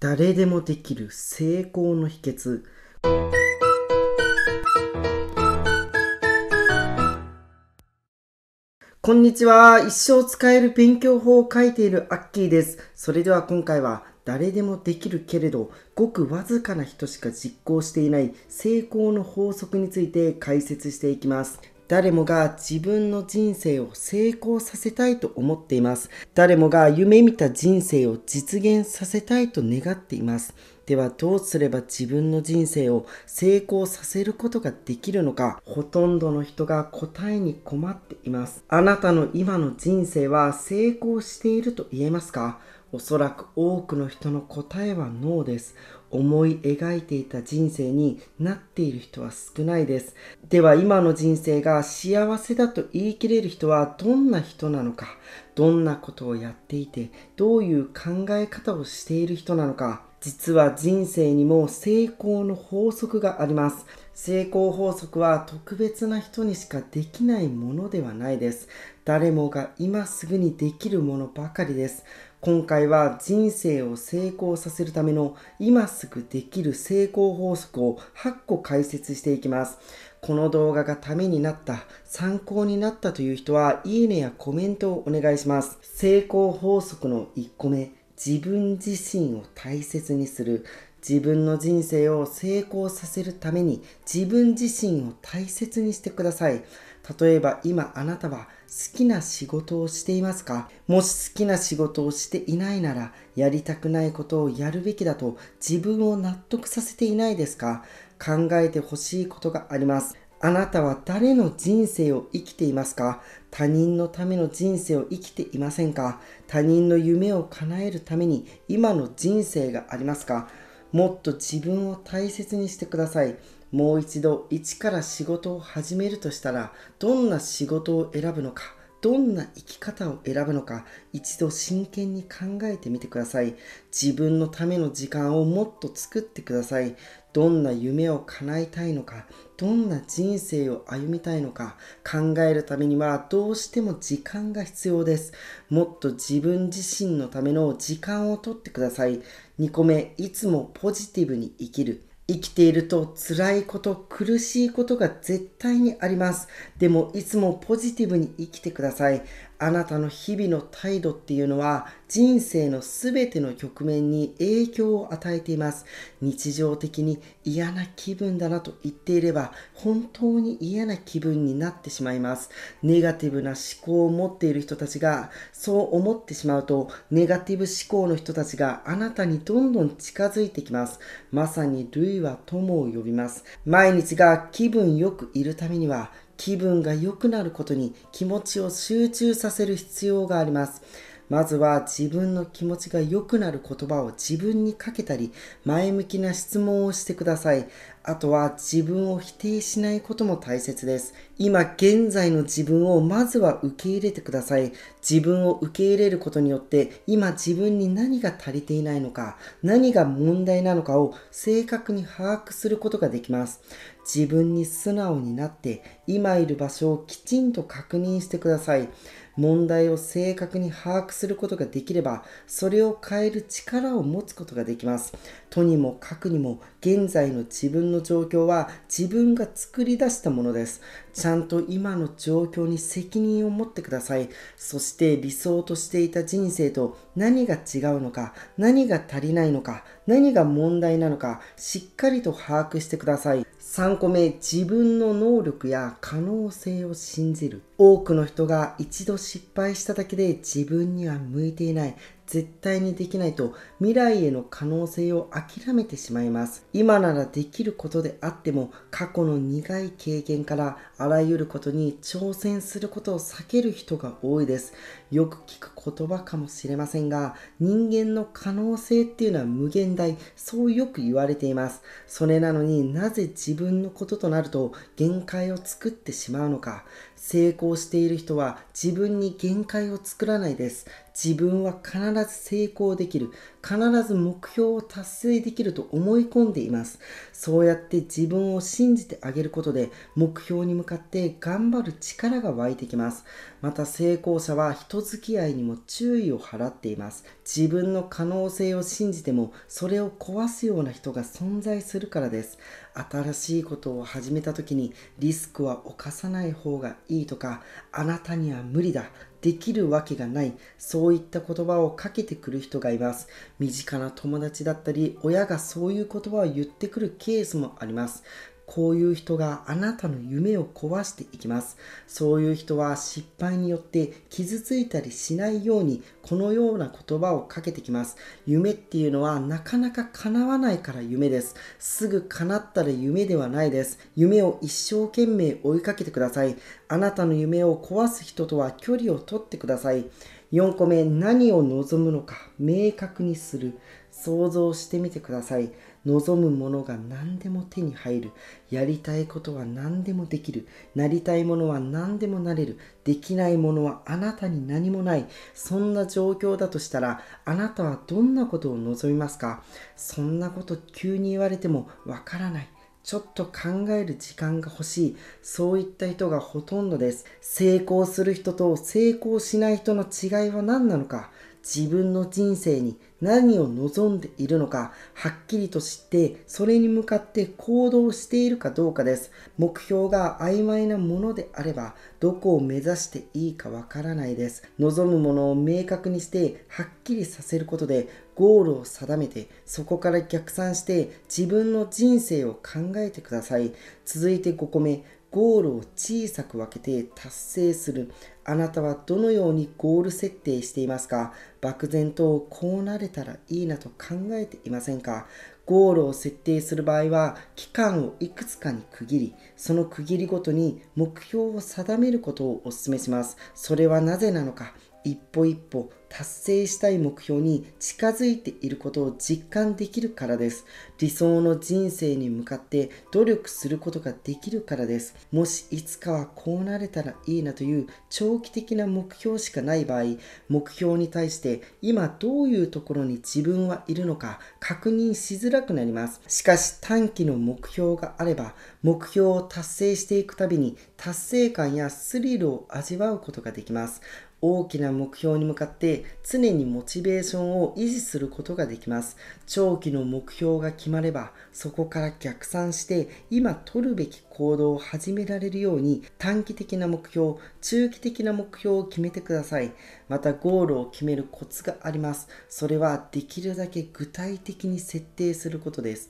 誰でもできる成功の秘訣こんにちは一生使える勉強法を書いているアッキーですそれでは今回は誰でもできるけれどごくわずかな人しか実行していない成功の法則について解説していきます誰もが自分の人生を成功させたいと思っています。誰もが夢見た人生を実現させたいと願っています。ではどうすれば自分の人生を成功させることができるのかほとんどの人が答えに困っていますあなたの今の人生は成功していると言えますかおそらく多くの人の答えはノーです思い描いていた人生になっている人は少ないです。では今の人生が幸せだと言い切れる人はどんな人なのか、どんなことをやっていて、どういう考え方をしている人なのか、実は人生にも成功の法則があります。成功法則は特別な人にしかできないものではないです。誰もが今すぐにできるものばかりです。今回は人生を成功させるための今すぐできる成功法則を8個解説していきます。この動画がためになった、参考になったという人は、いいねやコメントをお願いします。成功法則の1個目、自分自身を大切にする。自分の人生を成功させるために自分自身を大切にしてください。例えば今あなたは好きな仕事をしていますかもし好きな仕事をしていないならやりたくないことをやるべきだと自分を納得させていないですか考えてほしいことがあります。あなたは誰の人生を生きていますか他人のための人生を生きていませんか他人の夢を叶えるために今の人生がありますかもっと自分を大切にしてください。もう一度一から仕事を始めるとしたらどんな仕事を選ぶのかどんな生き方を選ぶのか一度真剣に考えてみてください自分のための時間をもっと作ってくださいどんな夢を叶えたいのかどんな人生を歩みたいのか考えるためにはどうしても時間が必要ですもっと自分自身のための時間をとってください2個目いつもポジティブに生きる生きていると辛いこと苦しいことが絶対にありますでもいつもポジティブに生きてくださいあなたの日々の態度っていうのは人生の全ての局面に影響を与えています。日常的に嫌な気分だなと言っていれば本当に嫌な気分になってしまいます。ネガティブな思考を持っている人たちがそう思ってしまうとネガティブ思考の人たちがあなたにどんどん近づいてきます。まさに類は友を呼びます。毎日が気分よくいるためには気分が良くなることに気持ちを集中させる必要があります。まずは自分の気持ちが良くなる言葉を自分にかけたり、前向きな質問をしてください。あとは自分を否定しないことも大切です。今現在の自分をまずは受け入れてください。自分を受け入れることによって今自分に何が足りていないのか、何が問題なのかを正確に把握することができます。自分に素直になって今いる場所をきちんと確認してください。問題を正確に把握することができれば、それを変える力を持つことができます。とにもかくにも、現在の自分の状況は自分が作り出したものです。ちゃんと今の状況に責任を持ってください。そして理想としていた人生と何が違うのか、何が足りないのか、何が問題なのか、しっかりと把握してください。3個目自分の能力や可能性を信じる多くの人が一度失敗しただけで自分には向いていない絶対にできないと未来への可能性を諦めてしまいます今ならできることであっても過去の苦い経験からあらゆることに挑戦することを避ける人が多いですよく聞く言葉かもしれませんが人間の可能性っていうのは無限大そうよく言われていますそれなのになぜ自分のこととなると限界を作ってしまうのか成功している人は自分に限界を作らないです。自分は必ず成功できる。必ず目標を達成できると思い込んでいます。そうやって自分を信じてあげることで目標に向かって頑張る力が湧いてきます。また成功者は人付き合いにも注意を払っています。自分の可能性を信じてもそれを壊すような人が存在するからです。新しいことを始めた時にリスクは犯さない方がいいとかあなたには無理だできるわけがないそういった言葉をかけてくる人がいます身近な友達だったり親がそういう言葉を言ってくるケースもありますこういう人があなたの夢を壊していきます。そういう人は失敗によって傷ついたりしないようにこのような言葉をかけてきます。夢っていうのはなかなか叶わないから夢です。すぐ叶ったら夢ではないです。夢を一生懸命追いかけてください。あなたの夢を壊す人とは距離をとってください。4個目、何を望むのか明確にする。想像してみてください。望むものが何でも手に入るやりたいことは何でもできるなりたいものは何でもなれるできないものはあなたに何もないそんな状況だとしたらあなたはどんなことを望みますかそんなこと急に言われてもわからないちょっと考える時間が欲しい。そういった人がほとんどです。成功する人と成功しない人の違いは何なのか。自分の人生に何を望んでいるのかはっきりと知ってそれに向かって行動しているかどうかです目標が曖昧なものであればどこを目指していいかわからないです望むものを明確にしてはっきりさせることでゴールを定めてそこから逆算して自分の人生を考えてください続いて5個目ゴールを小さく分けて達成するあなたはどのようにゴール設定していますか漠然とこうなれたらいいなと考えていませんかゴールを設定する場合は期間をいくつかに区切りその区切りごとに目標を定めることをお勧めしますそれはなぜなのか一歩一歩達成したい目標に近づいていることを実感できるからです。理想の人生に向かって努力することができるからです。もしいつかはこうなれたらいいなという長期的な目標しかない場合、目標に対して今どういうところに自分はいるのか確認しづらくなります。しかし短期の目標があれば、目標を達成していくたびに達成感やスリルを味わうことができます。大きな目標に向かって常にモチベーションを維持することができます。長期の目標が決まれば、そこから逆算して今取るべき行動を始められるように短期的な目標、中期的な目標を決めてください。またゴールを決めるコツがあります。それはできるだけ具体的に設定することです。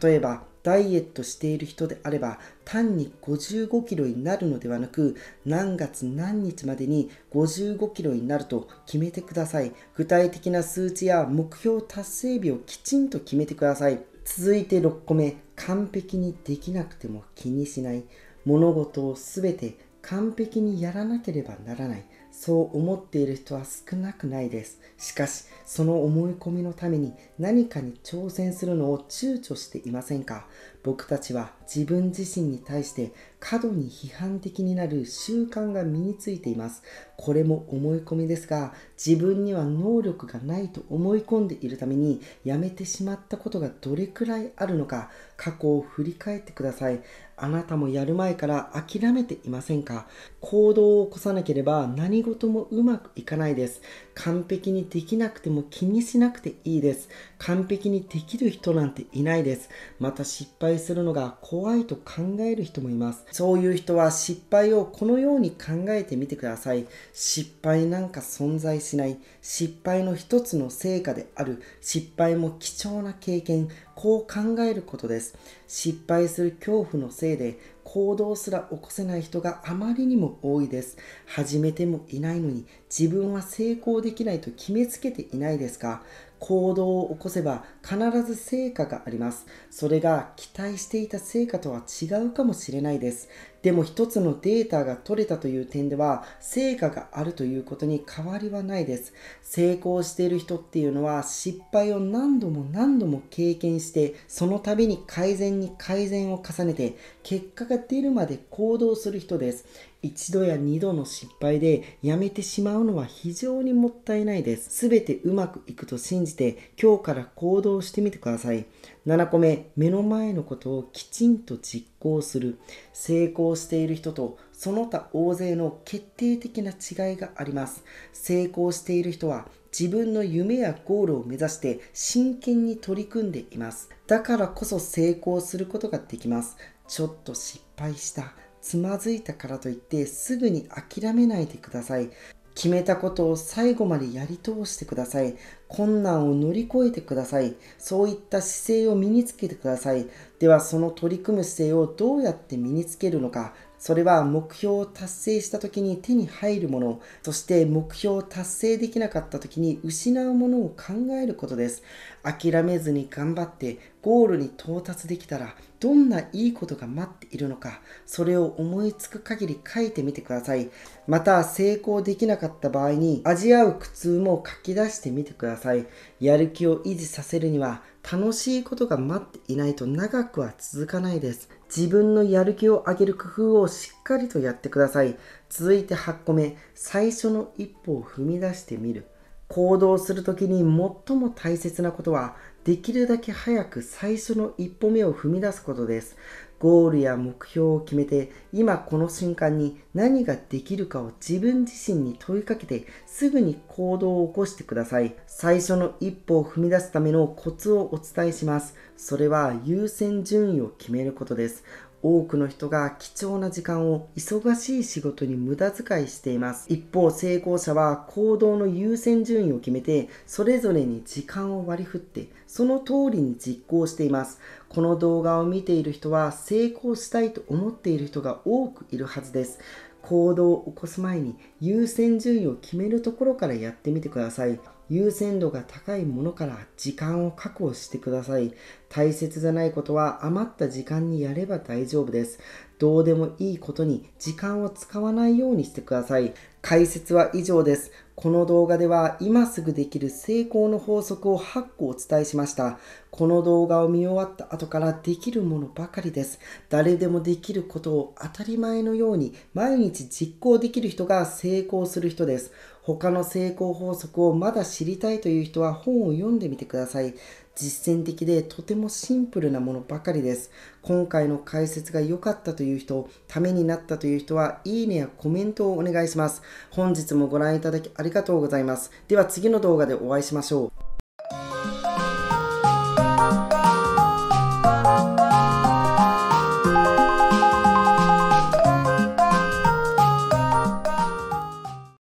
例えば、ダイエットしている人であれば単に55キロになるのではなく何月何日までに55キロになると決めてください具体的な数値や目標達成日をきちんと決めてください続いて6個目完璧にできなくても気にしない物事を全て完璧にやらなければならないそう思っている人は少なくないですしかしその思い込みのために何かに挑戦するのを躊躇していませんか僕たちは自分自身に対して過度に批判的になる習慣が身についています。これも思い込みですが、自分には能力がないと思い込んでいるためにやめてしまったことがどれくらいあるのか、過去を振り返ってください。あなたもやる前から諦めていませんか行動を起こさなければ何事もうまくいかないです。完璧にできなくても気にしなくていいです。完璧にできる人なんていないです。また失敗敗するのが怖いと考える人もいますそういう人は失敗をこのように考えてみてください失敗なんか存在しない失敗の一つの成果である失敗も貴重な経験こう考えることです失敗する恐怖のせいで行動すら起こせない人があまりにも多いです始めてもいないのに自分は成功できないと決めつけていないですか行動を起こせば必ず成果があります。それが期待していた成果とは違うかもしれないです。でも一つのデータが取れたという点では成果があるということに変わりはないです。成功している人っていうのは失敗を何度も何度も経験してその度に改善に改善を重ねて結果が出るまで行動する人です。一度や二度の失敗でやめてしまうのは非常にもったいないです。全てうまくいくと信じて今日から行動してみてください。7個目、目の前のことをきちんと実行する。成功している人とその他大勢の決定的な違いがあります。成功している人は自分の夢やゴールを目指して真剣に取り組んでいます。だからこそ成功することができます。ちょっと失敗した。つまずいたからといってすぐに諦めないでください。決めたことを最後までやり通してください。困難を乗り越えてください。そういった姿勢を身につけてください。ではその取り組む姿勢をどうやって身につけるのかそれは目標を達成した時に手に入るもの、そして目標を達成できなかった時に失うものを考えることです。諦めずに頑張ってゴールに到達できたらどんないいことが待っているのか、それを思いつく限り書いてみてください。また成功できなかった場合に味合う苦痛も書き出してみてください。やる気を維持させるには楽しいことが待っていないと長くは続かないです。自分のやる気を上げる工夫をしっかりとやってください。続いて8個目、最初の一歩を踏み出してみる。行動するときに最も大切なことは、できるだけ早く最初の一歩目を踏み出すことです。ゴールや目標を決めて今この瞬間に何ができるかを自分自身に問いかけてすぐに行動を起こしてください最初の一歩を踏み出すためのコツをお伝えしますそれは優先順位を決めることです多くの人が貴重な時間を忙しい仕事に無駄遣いしています一方成功者は行動の優先順位を決めてそれぞれに時間を割り振ってその通りに実行していますこの動画を見ている人は成功したいと思っている人が多くいるはずです行動を起こす前に優先順位を決めるところからやってみてください優先度が高いものから時間を確保してください。大切じゃないことは余った時間にやれば大丈夫です。どうでもいいことに時間を使わないようにしてください。解説は以上です。この動画では今すぐできる成功の法則を8個お伝えしました。この動画を見終わった後からできるものばかりです。誰でもできることを当たり前のように毎日実行できる人が成功する人です。他の成功法則をまだ知りたいという人は本を読んでみてください。実践的でとてもシンプルなものばかりです。今回の解説が良かったという人、ためになったという人は、いいねやコメントをお願いします。本日もご覧いただきありがとうございます。では次の動画でお会いしましょう。